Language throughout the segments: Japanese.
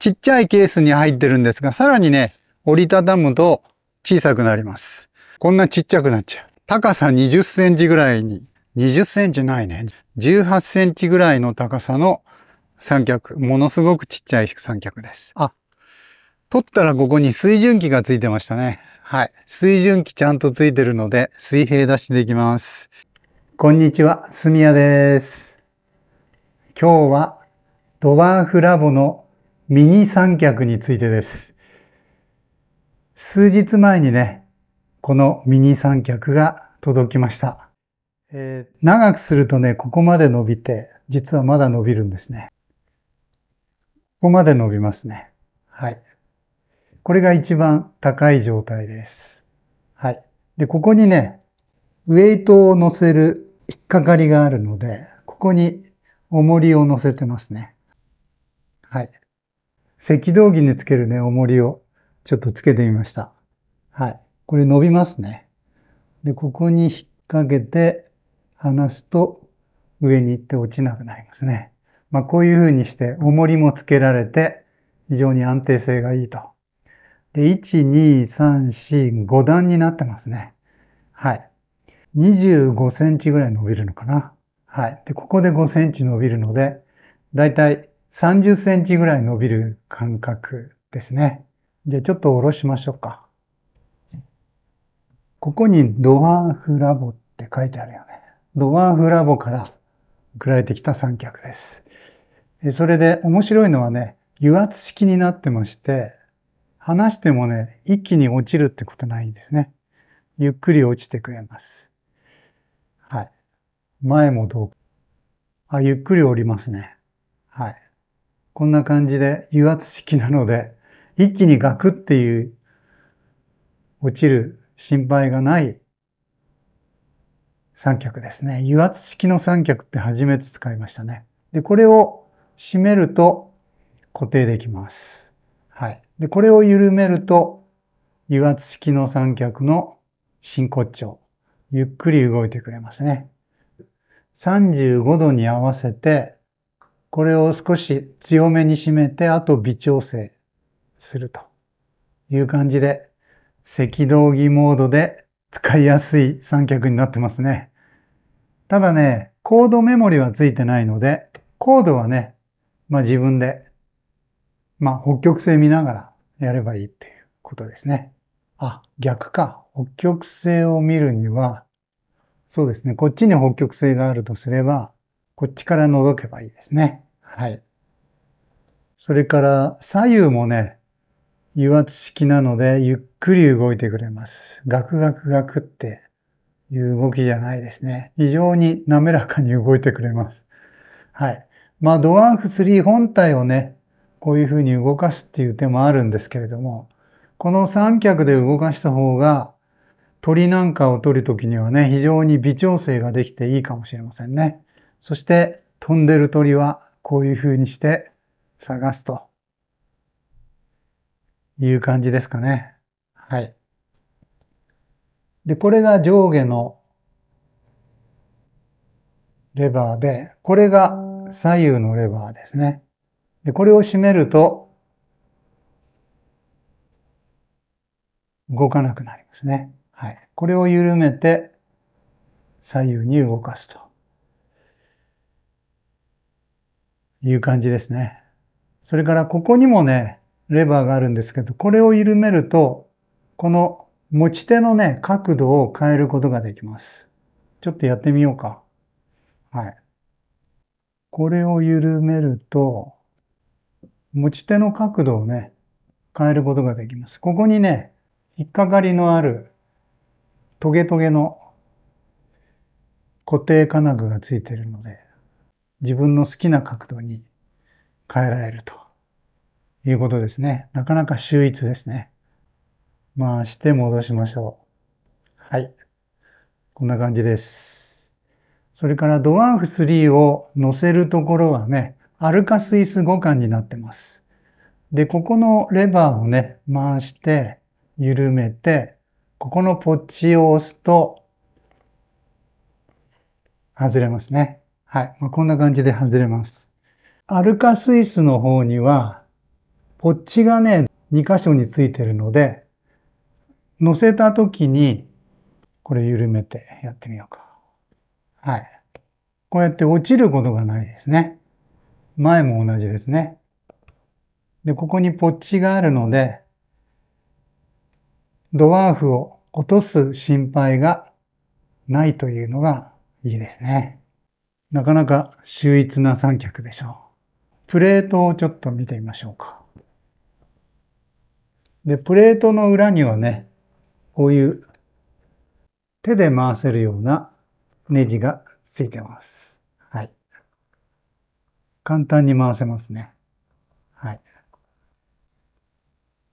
ちっちゃいケースに入ってるんですが、さらにね、折りたたむと小さくなります。こんなちっちゃくなっちゃう。高さ20センチぐらいに、20センチないね。18センチぐらいの高さの三脚。ものすごくちっちゃい三脚です。あ、取ったらここに水準器がついてましたね。はい。水準器ちゃんとついてるので、水平出しできます。こんにちは、すみやです。今日は、ドワーフラボのミニ三脚についてです。数日前にね、このミニ三脚が届きました。えー、長くするとね、ここまで伸びて、実はまだ伸びるんですね。ここまで伸びますね。はい。これが一番高い状態です。はい。で、ここにね、ウェイトを乗せる引っかかりがあるので、ここに重りを乗せてますね。はい。赤道儀につけるね、重りをちょっとつけてみました。はい。これ伸びますね。で、ここに引っ掛けて離すと上に行って落ちなくなりますね。まあ、こういう風にして重りもつけられて非常に安定性がいいと。で、1、2、3、4、5段になってますね。はい。25センチぐらい伸びるのかな。はい。で、ここで5センチ伸びるので、だいたい30センチぐらい伸びる感覚ですね。じゃあちょっと下ろしましょうか。ここにドワーフラボって書いてあるよね。ドワーフラボから送られてきた三脚です。それで面白いのはね、油圧式になってまして、離してもね、一気に落ちるってことないんですね。ゆっくり落ちてくれます。はい。前もどうあ、ゆっくり降りますね。はい。こんな感じで油圧式なので、一気にガクっていう落ちる心配がない三脚ですね。油圧式の三脚って初めて使いましたね。で、これを締めると固定できます。はい。で、これを緩めると油圧式の三脚の真骨頂。ゆっくり動いてくれますね。35度に合わせてこれを少し強めに締めて、あと微調整するという感じで、赤道儀モードで使いやすい三脚になってますね。ただね、コードメモリはついてないので、コードはね、まあ自分で、まあ北極星見ながらやればいいっていうことですね。あ、逆か。北極星を見るには、そうですね。こっちに北極星があるとすれば、こっちから覗けばいいですね。はい。それから左右もね、油圧式なのでゆっくり動いてくれます。ガクガクガクっていう動きじゃないですね。非常に滑らかに動いてくれます。はい。まあドワーフ3本体をね、こういうふうに動かすっていう手もあるんですけれども、この三脚で動かした方が鳥なんかを撮るときにはね、非常に微調整ができていいかもしれませんね。そして飛んでる鳥はこういう風にして探すという感じですかね。はい。で、これが上下のレバーで、これが左右のレバーですね。で、これを締めると、動かなくなりますね。はい。これを緩めて、左右に動かすと。いう感じですね。それからここにもね、レバーがあるんですけど、これを緩めると、この持ち手のね、角度を変えることができます。ちょっとやってみようか。はい。これを緩めると、持ち手の角度をね、変えることができます。ここにね、引っかかりのあるトゲトゲの固定金具がついてるので、自分の好きな角度に変えられるということですね。なかなか秀逸ですね。回して戻しましょう。はい。こんな感じです。それからドワーフ3を乗せるところはね、アルカスイス互換になってます。で、ここのレバーをね、回して、緩めて、ここのポッチを押すと、外れますね。はい。まあ、こんな感じで外れます。アルカスイスの方には、ポッチがね、2箇所についてるので、乗せた時に、これ緩めてやってみようか。はい。こうやって落ちることがないですね。前も同じですね。で、ここにポッチがあるので、ドワーフを落とす心配がないというのがいいですね。なかなか秀逸な三脚でしょう。プレートをちょっと見てみましょうか。で、プレートの裏にはね、こういう手で回せるようなネジがついてます。はい。簡単に回せますね。はい。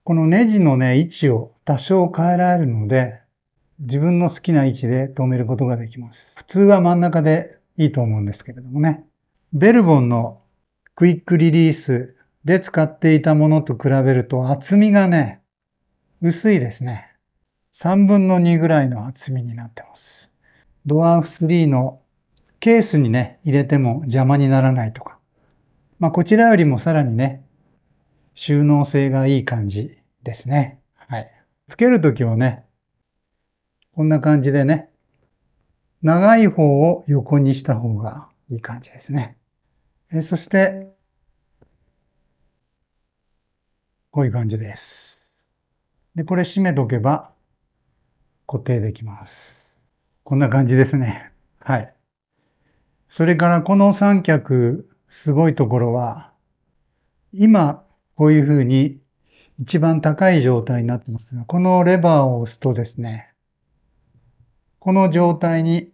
このネジのね、位置を多少変えられるので、自分の好きな位置で止めることができます。普通は真ん中でいいと思うんですけれどもね。ベルボンのクイックリリースで使っていたものと比べると厚みがね、薄いですね。3分の2ぐらいの厚みになってます。ドワーフ3のケースにね、入れても邪魔にならないとか。まあ、こちらよりもさらにね、収納性がいい感じですね。はい。つけるときはね、こんな感じでね、長い方を横にした方がいい感じですね。えそして、こういう感じです。で、これ締めとけば固定できます。こんな感じですね。はい。それからこの三脚、すごいところは、今、こういうふうに一番高い状態になってますが、このレバーを押すとですね、この状態に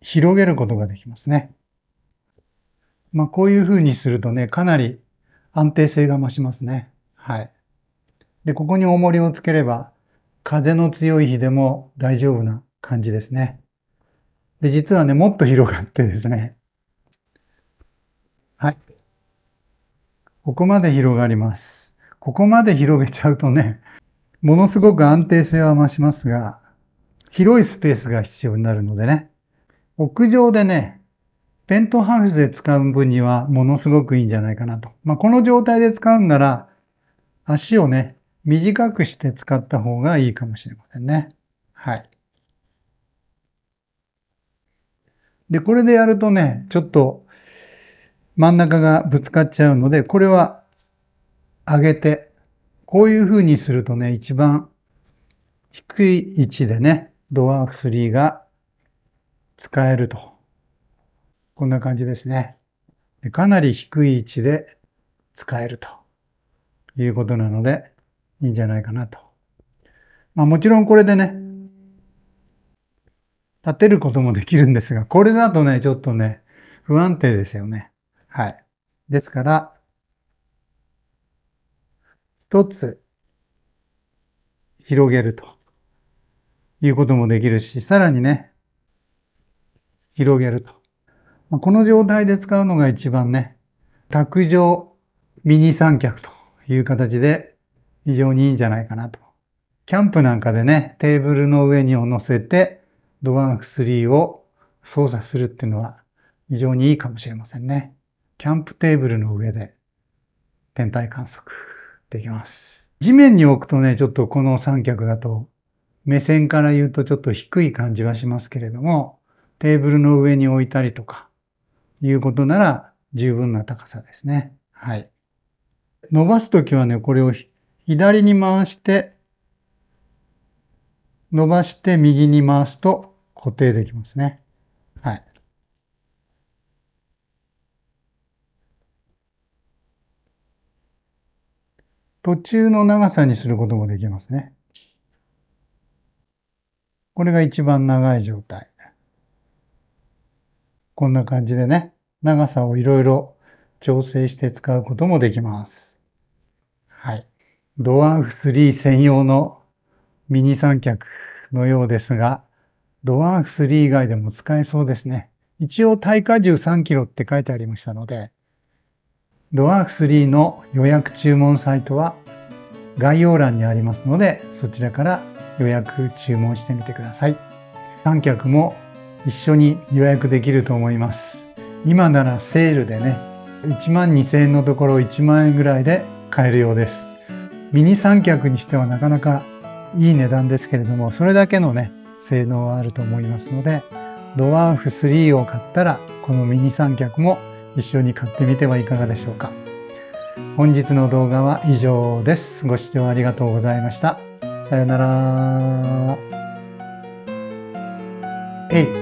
広げることができますね。まあ、こういう風にするとね、かなり安定性が増しますね。はい。で、ここに重りをつければ、風の強い日でも大丈夫な感じですね。で、実はね、もっと広がってですね。はい。ここまで広がります。ここまで広げちゃうとね、ものすごく安定性は増しますが、広いスペースが必要になるのでね、屋上でね、ペントハウスで使う分にはものすごくいいんじゃないかなと。まあ、この状態で使うんなら、足をね、短くして使った方がいいかもしれませんね。はい。で、これでやるとね、ちょっと真ん中がぶつかっちゃうので、これは上げて、こういう風にするとね、一番低い位置でね、ドワーク3が使えると。こんな感じですね。かなり低い位置で使えるということなので、いいんじゃないかなと。まあもちろんこれでね、立てることもできるんですが、これだとね、ちょっとね、不安定ですよね。はい。ですから、一つ広げると。いうこともできるし、さらにね、広げると。まあ、この状態で使うのが一番ね、卓上ミニ三脚という形で非常にいいんじゃないかなと。キャンプなんかでね、テーブルの上にを乗せて、ドワンフ3を操作するっていうのは非常にいいかもしれませんね。キャンプテーブルの上で天体観測できます。地面に置くとね、ちょっとこの三脚だと目線から言うとちょっと低い感じはしますけれども、テーブルの上に置いたりとか、いうことなら十分な高さですね。はい。伸ばすときはね、これを左に回して、伸ばして右に回すと固定できますね。はい。途中の長さにすることもできますね。これが一番長い状態。こんな感じでね、長さをいろいろ調整して使うこともできます。はい。ドワーフ3専用のミニ三脚のようですが、ドワーフ3以外でも使えそうですね。一応耐荷重3キロって書いてありましたので、ドワーフ3の予約注文サイトは概要欄にありますので、そちらから予約注文してみてください三脚も一緒に予約できると思います今ならセールでね1万2000円のところ1万円ぐらいで買えるようですミニ三脚にしてはなかなかいい値段ですけれどもそれだけのね性能はあると思いますのでドワーフ3を買ったらこのミニ三脚も一緒に買ってみてはいかがでしょうか本日の動画は以上ですご視聴ありがとうございましたさよなら。えい。